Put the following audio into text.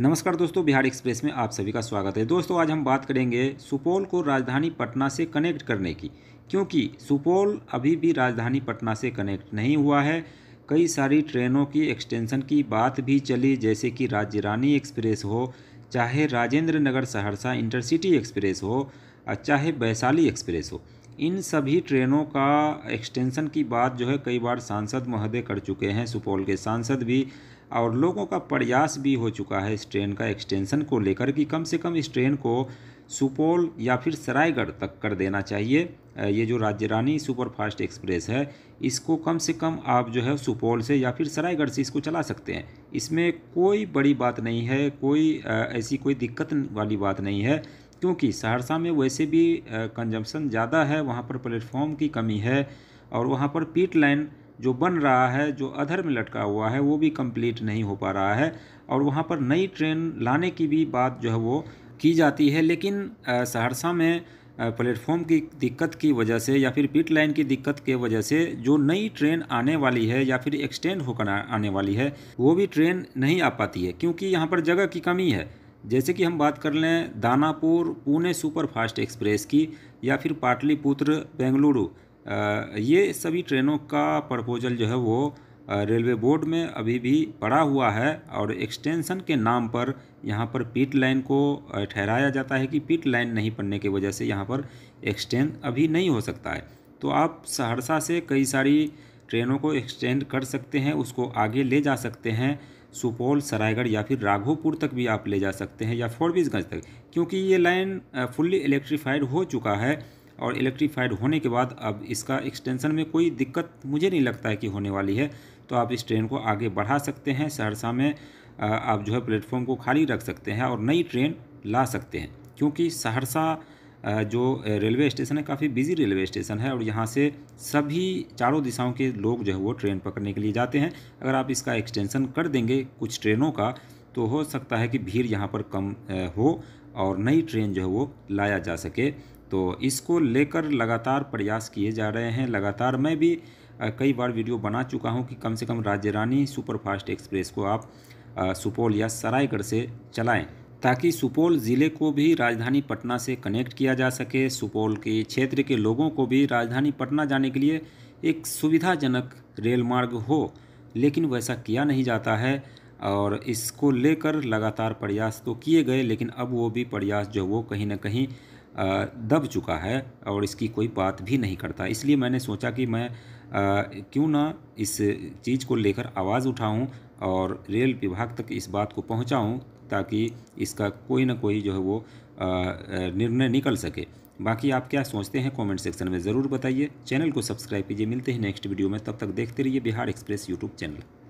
नमस्कार दोस्तों बिहार एक्सप्रेस में आप सभी का स्वागत है दोस्तों आज हम बात करेंगे सुपौल को राजधानी पटना से कनेक्ट करने की क्योंकि सुपौल अभी भी राजधानी पटना से कनेक्ट नहीं हुआ है कई सारी ट्रेनों की एक्सटेंशन की बात भी चली जैसे कि राज्य रानी एक्सप्रेस हो चाहे राजेंद्र नगर सहरसा इंटरसिटी एक्सप्रेस हो और चाहे वैशाली एक्सप्रेस हो इन सभी ट्रेनों का एक्सटेंशन की बात जो है कई बार सांसद महोदय कर चुके हैं सुपौल के सांसद भी और लोगों का प्रयास भी हो चुका है इस ट्रेन का एक्सटेंशन को लेकर कि कम से कम इस ट्रेन को सुपौल या फिर सरायगढ़ तक कर देना चाहिए ये जो राज्य रानी सुपरफास्ट एक्सप्रेस है इसको कम से कम आप जो है सुपौल से या फिर सरायगढ़ से इसको चला सकते हैं इसमें कोई बड़ी बात नहीं है कोई ऐसी कोई दिक्कत वाली बात नहीं है क्योंकि सहरसा में वैसे भी कंजम्पशन ज़्यादा है वहाँ पर प्लेटफॉर्म की कमी है और वहाँ पर पीट लाइन जो बन रहा है जो अधर में लटका हुआ है वो भी कंप्लीट नहीं हो पा रहा है और वहाँ पर नई ट्रेन लाने की भी बात जो है वो की जाती है लेकिन सहरसा में प्लेटफॉर्म की दिक्कत की वजह से या फिर पीट लाइन की दिक्कत के वजह से जो नई ट्रेन आने वाली है या फिर एक्सटेंड होकर आने वाली है वो भी ट्रेन नहीं आ पाती है क्योंकि यहाँ पर जगह की कमी है जैसे कि हम बात कर लें दानापुर पुणे सुपरफास्ट एक्सप्रेस की या फिर पाटलिपुत्र बेंगलुरु ये सभी ट्रेनों का प्रपोजल जो है वो रेलवे बोर्ड में अभी भी पड़ा हुआ है और एक्सटेंशन के नाम पर यहाँ पर पीट लाइन को ठहराया जाता है कि पीट लाइन नहीं पड़ने की वजह से यहाँ पर एक्सटेंड अभी नहीं हो सकता है तो आप सहरसा से कई सारी ट्रेनों को एक्सटेंड कर सकते हैं उसको आगे ले जा सकते हैं सुपौल सरायगढ़ या फिर राघोपुर तक भी आप ले जा सकते हैं या फोरबीसगंज तक क्योंकि ये लाइन फुल्ली इलेक्ट्रीफाइड हो चुका है और इलेक्ट्रीफाइड होने के बाद अब इसका एक्सटेंशन में कोई दिक्कत मुझे नहीं लगता है कि होने वाली है तो आप इस ट्रेन को आगे बढ़ा सकते हैं सहरसा में आप जो है प्लेटफॉर्म को खाली रख सकते हैं और नई ट्रेन ला सकते हैं क्योंकि सहरसा जो रेलवे स्टेशन है काफ़ी बिजी रेलवे स्टेशन है और यहाँ से सभी चारों दिशाओं के लोग जो है वो ट्रेन पकड़ने के लिए जाते हैं अगर आप इसका एक्सटेंसन कर देंगे कुछ ट्रेनों का तो हो सकता है कि भीड़ यहाँ पर कम हो और नई ट्रेन जो है वो लाया जा सके तो इसको लेकर लगातार प्रयास किए जा रहे हैं लगातार मैं भी कई बार वीडियो बना चुका हूँ कि कम से कम राज्य रानी सुपरफास्ट एक्सप्रेस को आप सुपौल या सरायगढ़ से चलाएँ ताकि सुपौल ज़िले को भी राजधानी पटना से कनेक्ट किया जा सके सुपौल के क्षेत्र के लोगों को भी राजधानी पटना जाने के लिए एक सुविधाजनक रेल मार्ग हो लेकिन वैसा किया नहीं जाता है और इसको लेकर लगातार प्रयास तो किए गए लेकिन अब वो भी प्रयास जो वो कहीं ना कहीं दब चुका है और इसकी कोई बात भी नहीं करता इसलिए मैंने सोचा कि मैं क्यों ना इस चीज़ को लेकर आवाज़ उठाऊं और रेल विभाग तक इस बात को पहुंचाऊं ताकि इसका कोई ना कोई जो है वो निर्णय निकल सके बाकी आप क्या सोचते हैं कमेंट सेक्शन में ज़रूर बताइए चैनल को सब्सक्राइब कीजिए मिलते हैं नेक्स्ट वीडियो में तब तक देखते रहिए बिहार एक्सप्रेस यूट्यूब चैनल